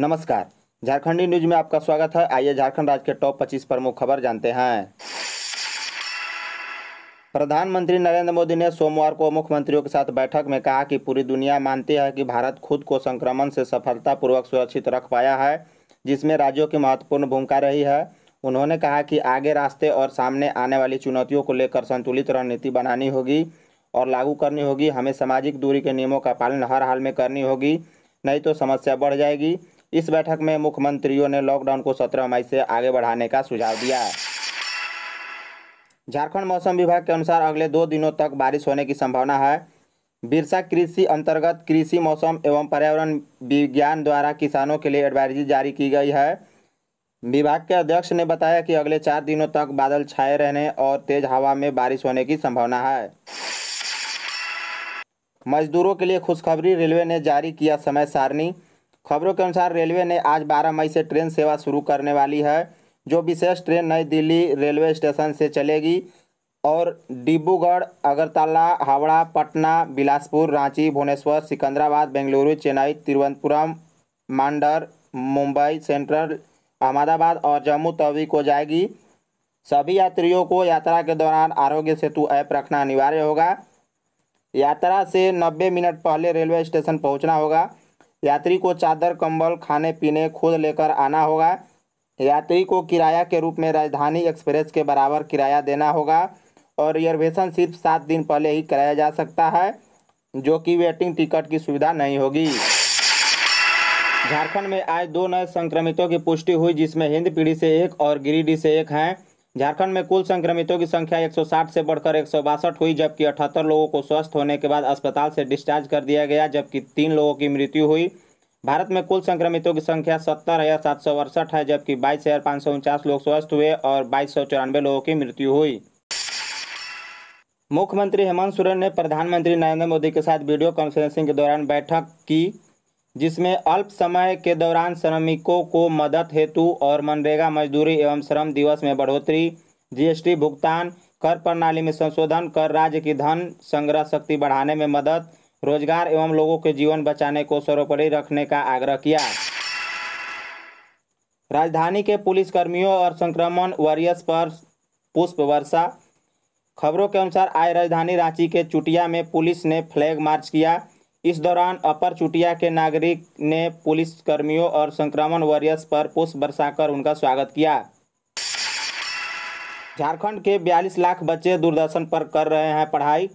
नमस्कार झारखंडी न्यूज में आपका स्वागत है आइए झारखंड राज्य के टॉप 25 प्रमुख खबर जानते हैं प्रधानमंत्री नरेंद्र मोदी ने सोमवार को मुख्यमंत्रियों के साथ बैठक में कहा कि पूरी दुनिया मानती है कि भारत खुद को संक्रमण से सफलतापूर्वक सुरक्षित रख पाया है जिसमें राज्यों की महत्वपूर्ण भूमिका रही है उन्होंने कहा कि आगे रास्ते और सामने आने वाली चुनौतियों को लेकर संतुलित रणनीति बनानी होगी और लागू करनी होगी हमें सामाजिक दूरी के नियमों का पालन हर हाल में करनी होगी नहीं तो समस्या बढ़ जाएगी इस बैठक में मुख्यमंत्रियों ने लॉकडाउन को सत्रह मई से आगे बढ़ाने का सुझाव दिया झारखंड मौसम विभाग के अनुसार अगले दो दिनों तक बारिश होने की संभावना है बिरसा कृषि अंतर्गत कृषि मौसम एवं पर्यावरण विज्ञान द्वारा किसानों के लिए एडवाइजरी जारी की गई है विभाग के अध्यक्ष ने बताया कि अगले चार दिनों तक बादल छाए रहने और तेज हवा में बारिश होने की संभावना है मजदूरों के लिए खुशखबरी रेलवे ने जारी किया समय सारणी खबरों के अनुसार रेलवे ने आज 12 मई से ट्रेन सेवा शुरू करने वाली है जो विशेष ट्रेन नई दिल्ली रेलवे स्टेशन से चलेगी और डिब्रूगढ़ अगरतला हावड़ा पटना बिलासपुर रांची भुवनेश्वर सिकंदराबाद बेंगलुरु चेन्नई तिरुवनंतपुरम मांडर मुंबई सेंट्रल अहमदाबाद और जम्मू तवी को जाएगी सभी यात्रियों को यात्रा के दौरान आरोग्य सेतु ऐप रखना अनिवार्य होगा यात्रा से 90 मिनट पहले रेलवे स्टेशन पहुंचना होगा यात्री को चादर कंबल खाने पीने खुद लेकर आना होगा यात्री को किराया के रूप में राजधानी एक्सप्रेस के बराबर किराया देना होगा और रिजर्वेशन सिर्फ सात दिन पहले ही कराया जा सकता है जो कि वेटिंग टिकट की सुविधा नहीं होगी झारखंड में आज दो नए संक्रमितों की पुष्टि हुई जिसमें हिंद पीढ़ी से एक और गिरिडीह से एक हैं झारखंड में कुल संक्रमितों की संख्या 160 से बढ़कर एक हुई जबकि अठहत्तर लोगों को स्वस्थ होने के बाद अस्पताल से डिस्चार्ज कर दिया गया जबकि तीन लोगों की मृत्यु हुई भारत में कुल संक्रमितों की संख्या सत्तर हज़ार सात सौ अड़सठ है जबकि बाईस हज़ार पाँच सौ उनचास लोग स्वस्थ हुए और बाईस सौ चौरानवे लोगों की मृत्यु हुई मुख्यमंत्री हेमंत सोरेन ने प्रधानमंत्री नरेंद्र मोदी के साथ वीडियो कॉन्फ्रेंसिंग के दौरान बैठक की जिसमें अल्प समय के दौरान श्रमिकों को मदद हेतु और मनरेगा मजदूरी एवं श्रम दिवस में बढ़ोतरी जीएसटी भुगतान कर प्रणाली में संशोधन कर राज्य की धन संग्रह शक्ति बढ़ाने में मदद रोजगार एवं लोगों के जीवन बचाने को सर्वोपरि रखने का आग्रह किया राजधानी के पुलिस कर्मियों और संक्रमण वॉरियर्स पर पुष्प वर्षा खबरों के अनुसार आज राजधानी रांची के चुटिया में पुलिस ने फ्लैग मार्च किया इस दौरान अपर चुटिया के नागरिक ने पुलिस कर्मियों और संक्रमण वॉरियर्स पर पुष्प बरसाकर उनका स्वागत किया झारखंड के 42 लाख बच्चे दूरदर्शन पर कर रहे हैं पढ़ाई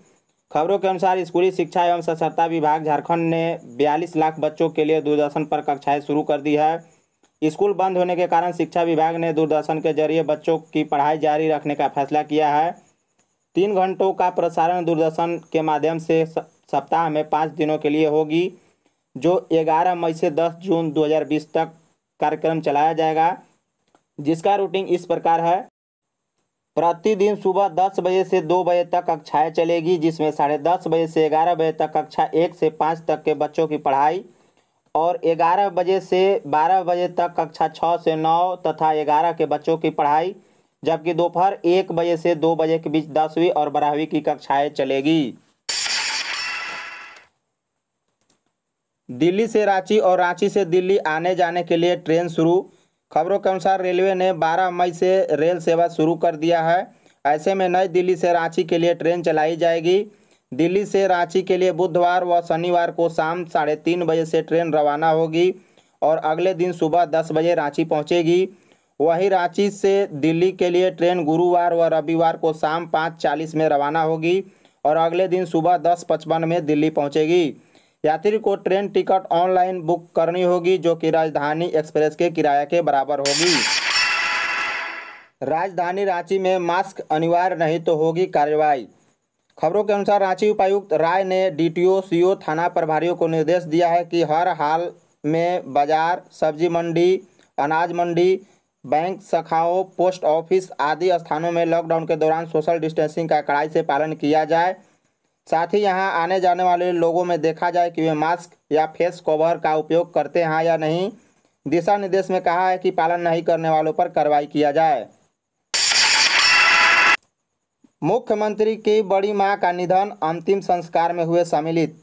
खबरों के अनुसार स्कूली शिक्षा एवं साक्षरता विभाग झारखंड ने 42 लाख बच्चों के लिए दूरदर्शन पर कक्षाएं शुरू कर दी है स्कूल बंद होने के कारण शिक्षा विभाग ने दूरदर्शन के जरिए बच्चों की पढ़ाई जारी रखने का फैसला किया है तीन घंटों का प्रसारण दूरदर्शन के माध्यम से सप्ताह में पाँच दिनों के लिए होगी जो 11 मई से 10 जून 2020 तक कार्यक्रम चलाया जाएगा जिसका रूटीन इस प्रकार है प्रतिदिन सुबह 10 बजे से 2 बजे तक कक्षाएँ चलेगी जिसमें साढ़े दस बजे से ग्यारह बजे तक कक्षा एक से पाँच तक के बच्चों की पढ़ाई और 11 बजे से 12 बजे तक कक्षा छः से नौ तथा ग्यारह के बच्चों की पढ़ाई जबकि दोपहर एक बजे से दो बजे के बीच दसवीं और बारहवीं की कक्षाएं चलेगी दिल्ली से रांची और रांची से दिल्ली आने जाने के लिए ट्रेन शुरू खबरों के अनुसार रेलवे ने 12 मई से रेल सेवा शुरू कर दिया है ऐसे में नई दिल्ली से रांची के लिए ट्रेन चलाई जाएगी दिल्ली से रांची के लिए बुधवार व शनिवार को शाम साढ़े तीन बजे से ट्रेन रवाना होगी और अगले दिन सुबह दस बजे रांची पहुंचेगी वहीं रांची से दिल्ली के लिए ट्रेन गुरुवार व रविवार को शाम पाँच चालीस में रवाना होगी और अगले दिन सुबह दस पचपन में दिल्ली पहुँचेगी यात्री को ट्रेन टिकट ऑनलाइन बुक करनी होगी जो कि राजधानी एक्सप्रेस के किराया के बराबर होगी राजधानी रांची में मास्क अनिवार्य नहीं तो होगी कार्रवाई खबरों के अनुसार रांची उपायुक्त राय ने डीटीओ सीओ थाना प्रभारियों को निर्देश दिया है कि हर हाल में बाजार सब्जी मंडी अनाज मंडी बैंक शाखाओं पोस्ट ऑफिस आदि स्थानों में लॉकडाउन के दौरान सोशल डिस्टेंसिंग का कड़ाई से पालन किया जाए साथ ही यहाँ आने जाने वाले लोगों में देखा जाए कि वे मास्क या फेस कवर का उपयोग करते हैं या नहीं दिशा निर्देश में कहा है कि पालन नहीं करने वालों पर कार्रवाई किया जाए मुख्यमंत्री की बड़ी मां का निधन अंतिम संस्कार में हुए सम्मिलित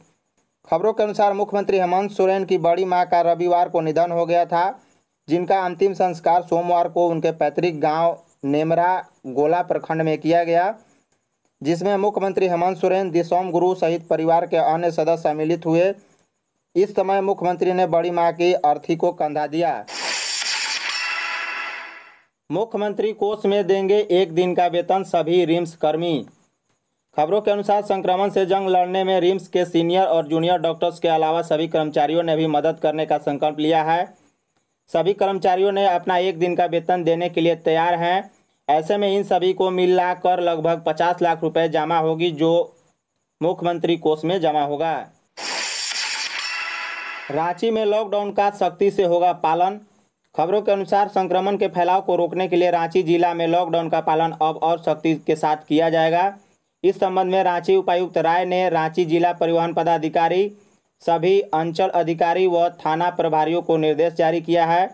खबरों के अनुसार मुख्यमंत्री हेमंत सोरेन की बड़ी मां का रविवार को निधन हो गया था जिनका अंतिम संस्कार सोमवार को उनके पैतृक गांव नेमरा गोला प्रखंड में किया गया जिसमें मुख्यमंत्री हेमंत सोरेन दिसोम गुरु सहित परिवार के अन्य सदस्य सम्मिलित हुए इस समय मुख्यमंत्री ने बड़ी मां की अर्थी को कंधा दिया मुख्यमंत्री कोष में देंगे एक दिन का वेतन सभी रिम्स कर्मी खबरों के अनुसार संक्रमण से जंग लड़ने में रिम्स के सीनियर और जूनियर डॉक्टर्स के अलावा सभी कर्मचारियों ने भी मदद करने का संकल्प लिया है सभी कर्मचारियों ने अपना एक दिन का वेतन देने के लिए तैयार हैं ऐसे में इन सभी को मिलाकर लगभग पचास लाख रुपए जमा होगी जो मुख्यमंत्री कोष में जमा होगा रांची में लॉकडाउन का सख्ती से होगा पालन खबरों के अनुसार संक्रमण के फैलाव को रोकने के लिए रांची जिला में लॉकडाउन का पालन अब और सख्ती के साथ किया जाएगा इस संबंध में रांची उपायुक्त राय ने रांची जिला परिवहन पदाधिकारी सभी अंचल अधिकारी व थाना प्रभारियों को निर्देश जारी किया है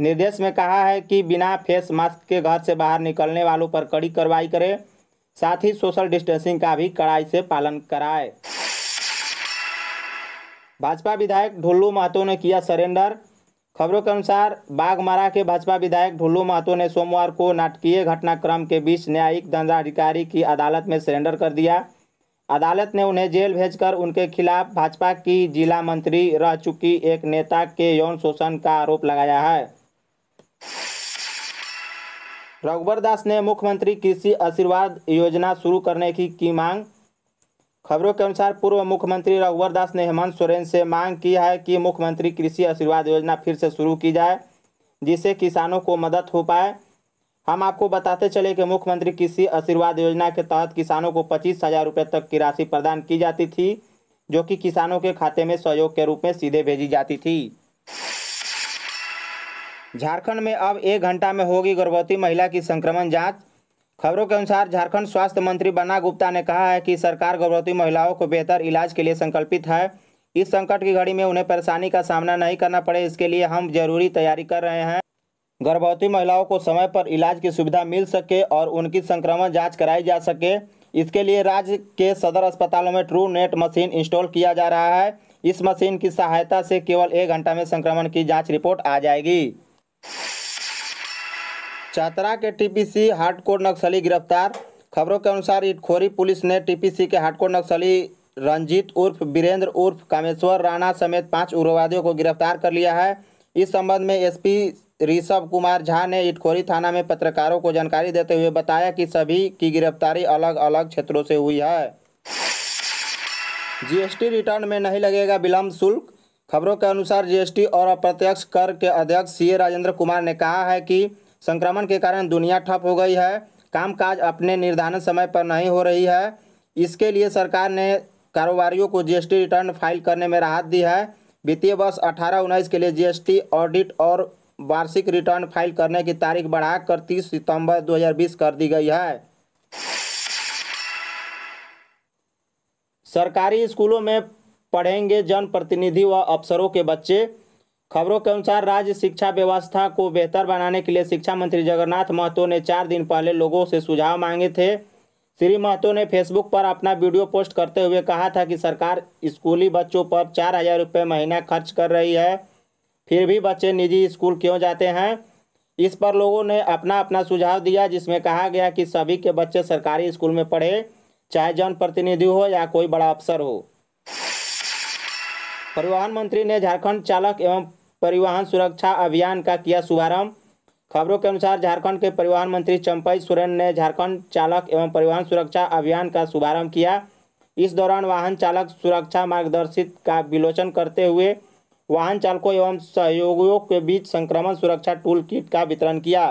निर्देश में कहा है कि बिना फेस मास्क के घर से बाहर निकलने वालों पर कड़ी कार्रवाई करें साथ ही सोशल डिस्टेंसिंग का भी कड़ाई से पालन कराए भाजपा विधायक ढुल्लू महतो ने किया सरेंडर खबरों के अनुसार बागमारा के भाजपा विधायक ढुल्लू महतो ने सोमवार को नाटकीय घटनाक्रम के बीच न्यायिक दंडाधिकारी की अदालत में सरेंडर कर दिया अदालत ने उन्हें जेल भेजकर उनके खिलाफ भाजपा की जिला मंत्री रह चुकी एक नेता के यौन शोषण का आरोप लगाया है रघुवर दास ने मुख्यमंत्री कृषि आशीर्वाद योजना शुरू करने की की मांग खबरों के अनुसार पूर्व मुख्यमंत्री रघुवर दास ने हेमंत सोरेन से मांग की है कि मुख्यमंत्री कृषि आशीर्वाद योजना फिर से शुरू की जाए जिससे किसानों को मदद हो पाए हम आपको बताते चले कि मुख्यमंत्री कृषि आशीर्वाद योजना के तहत किसानों को पच्चीस हज़ार रुपये तक की राशि प्रदान की जाती थी जो कि किसानों के खाते में सहयोग के रूप में सीधे भेजी जाती थी झारखंड में अब एक घंटा में होगी गर्भवती महिला की संक्रमण जांच खबरों के अनुसार झारखंड स्वास्थ्य मंत्री बन्ना गुप्ता ने कहा है कि सरकार गर्भवती महिलाओं को बेहतर इलाज के लिए संकल्पित है इस संकट की घड़ी में उन्हें परेशानी का सामना नहीं करना पड़े इसके लिए हम जरूरी तैयारी कर रहे हैं गर्भवती महिलाओं को समय पर इलाज की सुविधा मिल सके और उनकी संक्रमण जाँच कराई जा सके इसके लिए राज्य के सदर अस्पतालों में ट्रू नेट मशीन इंस्टॉल किया जा रहा है इस मशीन की सहायता से केवल एक घंटा में संक्रमण की जांच रिपोर्ट आ जाएगी चातरा के टीपीसी हार्डकोर नक्सली गिरफ्तार खबरों के अनुसार इटखोरी पुलिस ने टीपीसी के हार्डकोर नक्सली रंजीत उर्फ वीरेंद्र उर्फ कामेश्वर राणा समेत पांच उग्रवादियों को गिरफ्तार कर लिया है इस संबंध में एसपी ऋषभ कुमार झा ने इटखोरी थाना में पत्रकारों को जानकारी देते हुए बताया कि सभी की गिरफ्तारी अलग अलग क्षेत्रों से हुई है जीएसटी रिटर्न में नहीं लगेगा विलम्ब शुल्क खबरों के अनुसार जीएसटी और अप्रत्यक्ष कर के अध्यक्ष सीए राजेंद्र कुमार ने कहा है कि संक्रमण के कारण दुनिया ठप हो गई है कामकाज अपने निर्धारित समय पर नहीं हो रही है इसके लिए सरकार ने कारोबारियों को जीएसटी रिटर्न फाइल करने में राहत दी है वित्तीय वर्ष अठारह उन्नीस के लिए जीएसटी ऑडिट और वार्षिक रिटर्न फाइल करने की तारीख बढ़ाकर तीस सितंबर दो कर दी गई है सरकारी स्कूलों में पढ़ेंगे जनप्रतिनिधि व अफसरों के बच्चे खबरों के अनुसार राज्य शिक्षा व्यवस्था को बेहतर बनाने के लिए शिक्षा मंत्री जगन्नाथ महतो ने चार दिन पहले लोगों से सुझाव मांगे थे श्री महतो ने फेसबुक पर अपना वीडियो पोस्ट करते हुए कहा था कि सरकार स्कूली बच्चों पर चार हज़ार रुपये महीना खर्च कर रही है फिर भी बच्चे निजी स्कूल क्यों जाते हैं इस पर लोगों ने अपना अपना सुझाव दिया जिसमें कहा गया कि सभी के बच्चे सरकारी स्कूल में पढ़े चाहे जनप्रतिनिधि हो या कोई बड़ा अफसर हो परिवहन मंत्री ने झारखंड चालक एवं परिवहन सुरक्षा अभियान का किया शुभारंभ खबरों के अनुसार झारखंड के परिवहन मंत्री चंपई सोरेन ने झारखंड चालक एवं परिवहन सुरक्षा अभियान का शुभारंभ किया इस दौरान वाहन चालक सुरक्षा मार्गदर्शित का विलोचन करते हुए वाहन चालकों एवं सहयोगियों के बीच संक्रमण सुरक्षा टूल किट का वितरण किया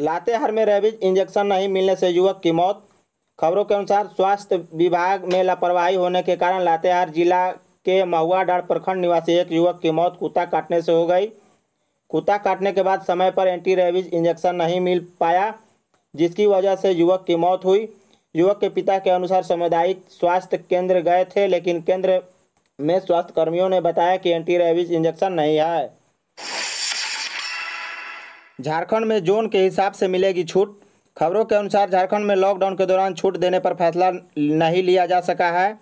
लातेहार में रेबिज इंजेक्शन नहीं मिलने से युवक की मौत खबरों के अनुसार स्वास्थ्य विभाग में लापरवाही होने के कारण लातेहार जिला के महुआडार प्रखंड निवासी एक युवक की मौत कुत्ता काटने से हो गई कुत्ता काटने के बाद समय पर एंटी रेबीज इंजेक्शन नहीं मिल पाया जिसकी वजह से युवक की मौत हुई युवक के पिता के अनुसार सामुदायिक स्वास्थ्य केंद्र गए थे लेकिन केंद्र में स्वास्थ्य कर्मियों ने बताया कि एंटी रेबीज इंजेक्शन नहीं है झारखंड में जोन के हिसाब से मिलेगी छूट खबरों के अनुसार झारखंड में लॉकडाउन के दौरान छूट देने पर फैसला नहीं लिया जा सका है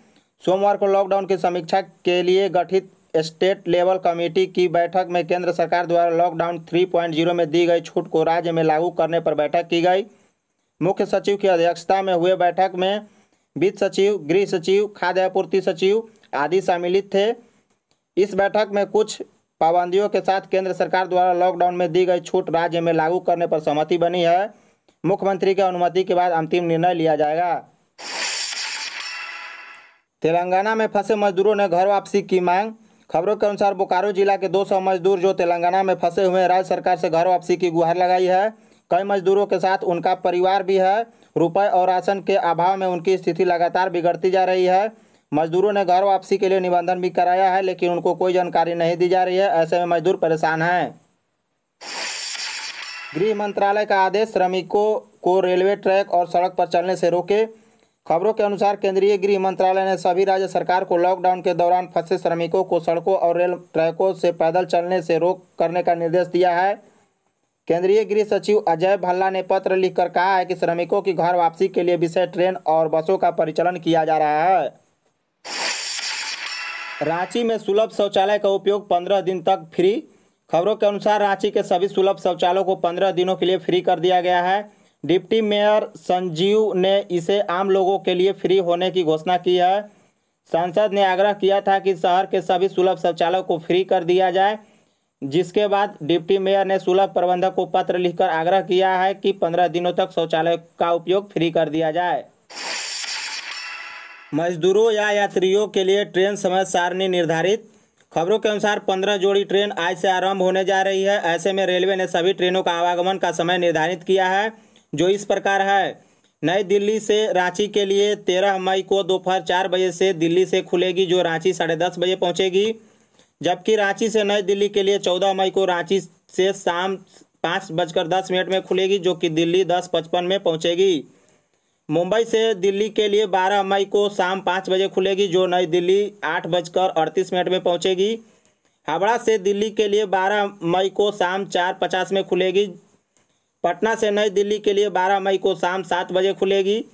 सोमवार को लॉकडाउन की समीक्षा के लिए गठित स्टेट लेवल कमेटी की बैठक में केंद्र सरकार द्वारा लॉकडाउन 3.0 में दी गई छूट को राज्य में लागू करने पर बैठक की गई मुख्य सचिव की अध्यक्षता में हुए बैठक में वित्त सचिव गृह सचिव खाद्य आपूर्ति सचिव आदि सम्मिलित थे इस बैठक में कुछ पाबंदियों के साथ केंद्र सरकार द्वारा लॉकडाउन में दी गई छूट राज्य में लागू करने पर सहमति बनी है मुख्यमंत्री की अनुमति के बाद अंतिम निर्णय लिया जाएगा तेलंगाना में फंसे मजदूरों ने घर वापसी की मांग खबरों के अनुसार बोकारो जिला के 200 मजदूर जो तेलंगाना में फंसे हुए हैं राज्य सरकार से घर वापसी की गुहार लगाई है कई मजदूरों के साथ उनका परिवार भी है रुपए और राशन के अभाव में उनकी स्थिति लगातार बिगड़ती जा रही है मजदूरों ने घर वापसी के लिए निबंधन भी कराया है लेकिन उनको कोई जानकारी नहीं दी जा रही है ऐसे में मजदूर परेशान हैं गृह मंत्रालय का आदेश श्रमिकों को रेलवे ट्रैक और सड़क पर चलने से रोके खबरों के अनुसार केंद्रीय गृह मंत्रालय ने सभी राज्य सरकार को लॉकडाउन के दौरान फंसे श्रमिकों को सड़कों और रेल ट्रैकों से पैदल चलने से रोक करने का निर्देश दिया है केंद्रीय गृह सचिव अजय भल्ला ने पत्र लिखकर कहा है कि श्रमिकों की घर वापसी के लिए विशेष ट्रेन और बसों का परिचालन किया जा रहा है रांची में सुलभ शौचालय का उपयोग पंद्रह दिन तक फ्री खबरों के अनुसार रांची के सभी सुलभ शौचालयों को पंद्रह दिनों के लिए फ्री कर दिया गया है डिप्टी मेयर संजीव ने इसे आम लोगों के लिए फ्री होने की घोषणा की है सांसद ने आग्रह किया था कि शहर के सभी सुलभ शौचालयों को फ्री कर दिया जाए जिसके बाद डिप्टी मेयर ने सुलभ प्रबंधक को पत्र लिखकर आग्रह किया है कि पंद्रह दिनों तक शौचालय का उपयोग फ्री कर दिया जाए मजदूरों या यात्रियों के लिए ट्रेन समय सारणी निर्धारित खबरों के अनुसार पंद्रह जोड़ी ट्रेन आज से आरंभ होने जा रही है ऐसे में रेलवे ने सभी ट्रेनों का आवागमन का समय निर्धारित किया है जो इस प्रकार है नई दिल्ली से रांची के लिए तेरह मई को दोपहर चार बजे से दिल्ली से खुलेगी जो रांची साढ़े दस बजे पहुँचेगी जबकि रांची से नई दिल्ली के लिए चौदह मई को रांची से शाम पाँच बजकर दस मिनट में खुलेगी जो कि दिल्ली दस पचपन में पहुँचेगी मुंबई से दिल्ली के लिए 12 मई को शाम पाँच बजे खुलेगी जो नई दिल्ली आठ बजकर अड़तीस मिनट में पहुंचेगी हावड़ा से दिल्ली के लिए 12 मई को शाम चार पचास में खुलेगी पटना से नई दिल्ली के लिए 12 मई को शाम सात बजे खुलेगी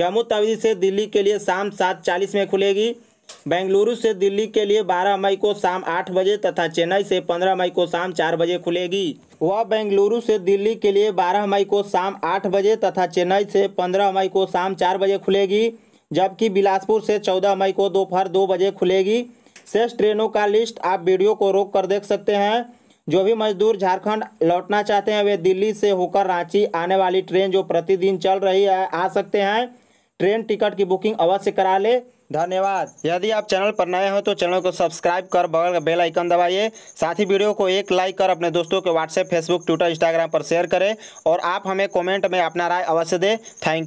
जम्मू तवी से दिल्ली के लिए शाम सात चालीस में खुलेगी बेंगलुरु से दिल्ली के लिए 12 मई को शाम 8 बजे तथा चेन्नई से 15 मई को शाम 4 बजे खुलेगी वह बेंगलुरु से दिल्ली के लिए 12 मई को शाम 8 बजे तथा चेन्नई से 15 मई को शाम 4 बजे खुलेगी जबकि बिलासपुर से 14 मई को दोपहर 2 बजे खुलेगी शेष ट्रेनों का लिस्ट आप वीडियो को रोक कर देख सकते हैं जो भी मजदूर झारखंड लौटना चाहते हैं वे दिल्ली से होकर रांची आने वाली ट्रेन जो प्रतिदिन चल रही है आ सकते हैं ट्रेन टिकट की बुकिंग अवश्य करा ले धन्यवाद यदि आप चैनल पर नए हो तो चैनल को सब्सक्राइब कर बगल का बेल आइकन दबाइए साथ ही वीडियो को एक लाइक कर अपने दोस्तों के व्हाट्सएप फेसबुक ट्विटर इंस्टाग्राम पर शेयर करें और आप हमें कमेंट में अपना राय अवश्य दें थैंक यू